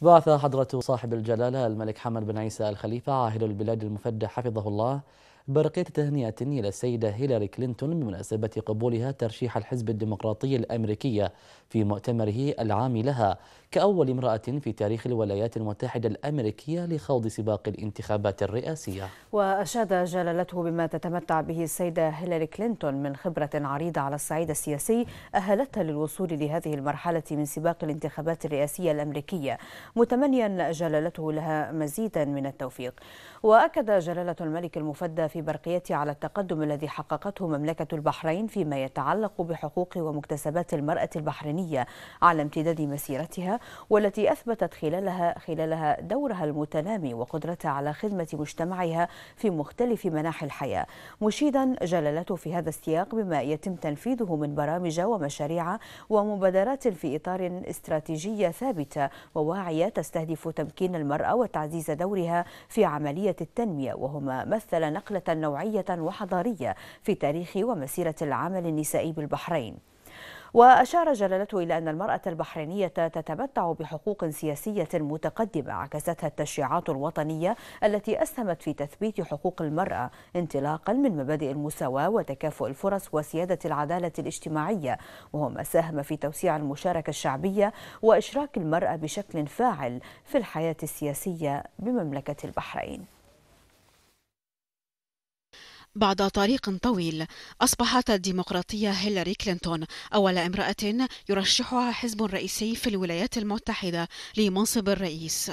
بعث حضرة صاحب الجلالة الملك حمد بن عيسى الخليفة عاهل البلاد المفدى حفظه الله برقية تهنئة إلى السيدة هيلاري كلينتون بمناسبة قبولها ترشيح الحزب الديمقراطي الأمريكي في مؤتمره العام لها كأول امرأة في تاريخ الولايات المتحدة الأمريكية لخوض سباق الانتخابات الرئاسية وأشاد جلالته بما تتمتع به السيدة هيلاري كلينتون من خبرة عريضة على الصعيد السياسي أهلتها للوصول لهذه المرحلة من سباق الانتخابات الرئاسية الأمريكية متمنيا جلالته لها مزيدا من التوفيق وأكد جلالة الملك المفدى في برقيته على التقدم الذي حققته مملكة البحرين فيما يتعلق بحقوق ومكتسبات المرأة البحرينية على امتداد مسيرتها والتي أثبتت خلالها خلالها دورها المتنامي وقدرتها على خدمة مجتمعها في مختلف مناحي الحياة مشيدا جلالته في هذا السياق بما يتم تنفيذه من برامج ومشاريع ومبادرات في إطار استراتيجية ثابتة وواعية تستهدف تمكين المرأة وتعزيز دورها في عملية التنمية وهما مثل نقلة نوعية وحضارية في تاريخ ومسيرة العمل النسائي بالبحرين وأشار جلالته إلى أن المرأة البحرينية تتمتع بحقوق سياسية متقدمة عكستها التشريعات الوطنية التي أسهمت في تثبيت حقوق المرأة انطلاقا من مبادئ المساواة وتكافؤ الفرص وسيادة العدالة الاجتماعية وهو ما ساهم في توسيع المشاركة الشعبية وإشراك المرأة بشكل فاعل في الحياة السياسية بمملكة البحرين بعد طريق طويل أصبحت الديمقراطية هيلاري كلينتون أول امرأة يرشحها حزب رئيسي في الولايات المتحدة لمنصب الرئيس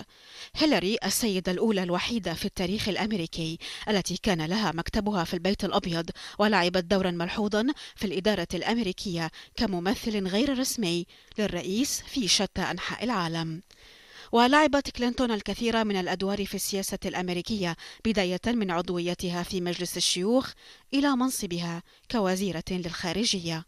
هيلاري السيدة الأولى الوحيدة في التاريخ الأمريكي التي كان لها مكتبها في البيت الأبيض ولعبت دورا ملحوظا في الإدارة الأمريكية كممثل غير رسمي للرئيس في شتى أنحاء العالم ولعبت كلينتون الكثير من الأدوار في السياسة الأمريكية بداية من عضويتها في مجلس الشيوخ إلى منصبها كوزيرة للخارجية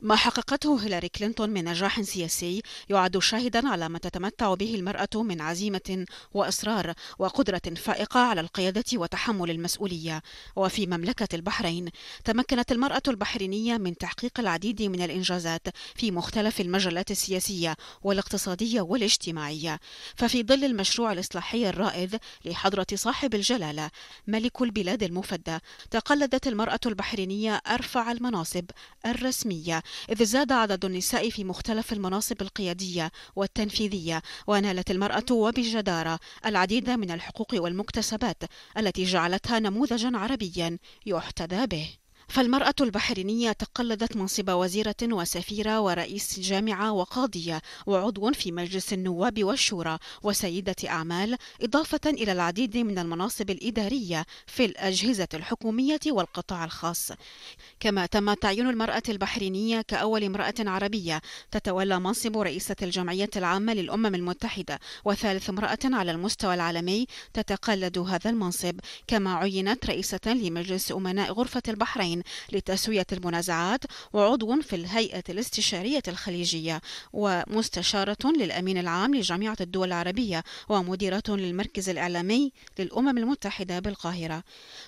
ما حققته هيلاري كلينتون من نجاح سياسي يعد شاهدا على ما تتمتع به المرأة من عزيمة وإصرار وقدرة فائقة على القيادة وتحمل المسؤولية وفي مملكة البحرين تمكنت المرأة البحرينية من تحقيق العديد من الإنجازات في مختلف المجالات السياسية والاقتصادية والاجتماعية ففي ظل المشروع الإصلاحي الرائد لحضرة صاحب الجلالة ملك البلاد المفدى تقلدت المرأة البحرينية أرفع المناصب الرسمية إذ زاد عدد النساء في مختلف المناصب القيادية والتنفيذية ونالت المرأة وبجدارة العديد من الحقوق والمكتسبات التي جعلتها نموذجا عربيا يحتذى به فالمرأة البحرينية تقلدت منصب وزيرة وسفيرة ورئيس جامعة وقاضية وعضو في مجلس النواب والشورى وسيدة أعمال إضافة إلى العديد من المناصب الإدارية في الأجهزة الحكومية والقطاع الخاص كما تم تعيين المرأة البحرينية كأول امرأة عربية تتولى منصب رئيسة الجمعية العامة للأمم المتحدة وثالث امرأة على المستوى العالمي تتقلد هذا المنصب كما عينت رئيسة لمجلس أمناء غرفة البحرين لتسوية المنازعات وعضو في الهيئة الاستشارية الخليجية ومستشارة للأمين العام لجامعة الدول العربية ومديرة للمركز الإعلامي للأمم المتحدة بالقاهرة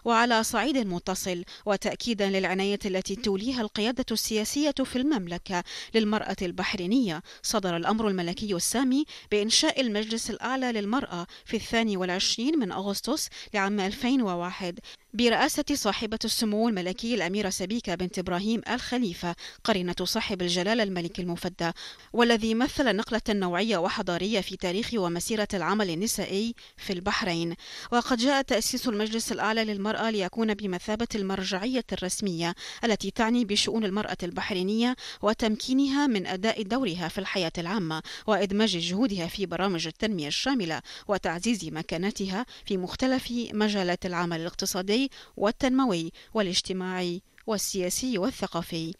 وعلى صعيد متصل وتأكيدا للعناية التي توليها القيادة السياسية في المملكة للمرأة البحرينية صدر الأمر الملكي السامي بإنشاء المجلس الأعلى للمرأة في الثاني والعشرين من أغسطس لعام 2001 برئاسة صاحبة السمو الملكي الأميرة سبيكة بنت إبراهيم الخليفة قرينة صاحب الجلالة الملك المفدى والذي مثل نقلة نوعية وحضارية في تاريخ ومسيرة العمل النسائي في البحرين وقد جاء تأسيس المجلس الأعلى للمرأة ليكون بمثابة المرجعية الرسمية التي تعني بشؤون المرأة البحرينية وتمكينها من أداء دورها في الحياة العامة وإدماج جهودها في برامج التنمية الشاملة وتعزيز مكانتها في مختلف مجالات العمل الاقتصادي الاقتصادي والتنموي والاجتماعي والسياسي والثقافي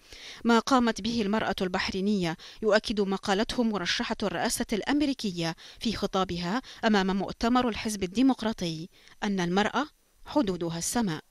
ما قامت به المرأة البحرينية يؤكد ما قالته مرشحة الرئاسة الأمريكية في خطابها أمام مؤتمر الحزب الديمقراطي أن المرأة حدودها السماء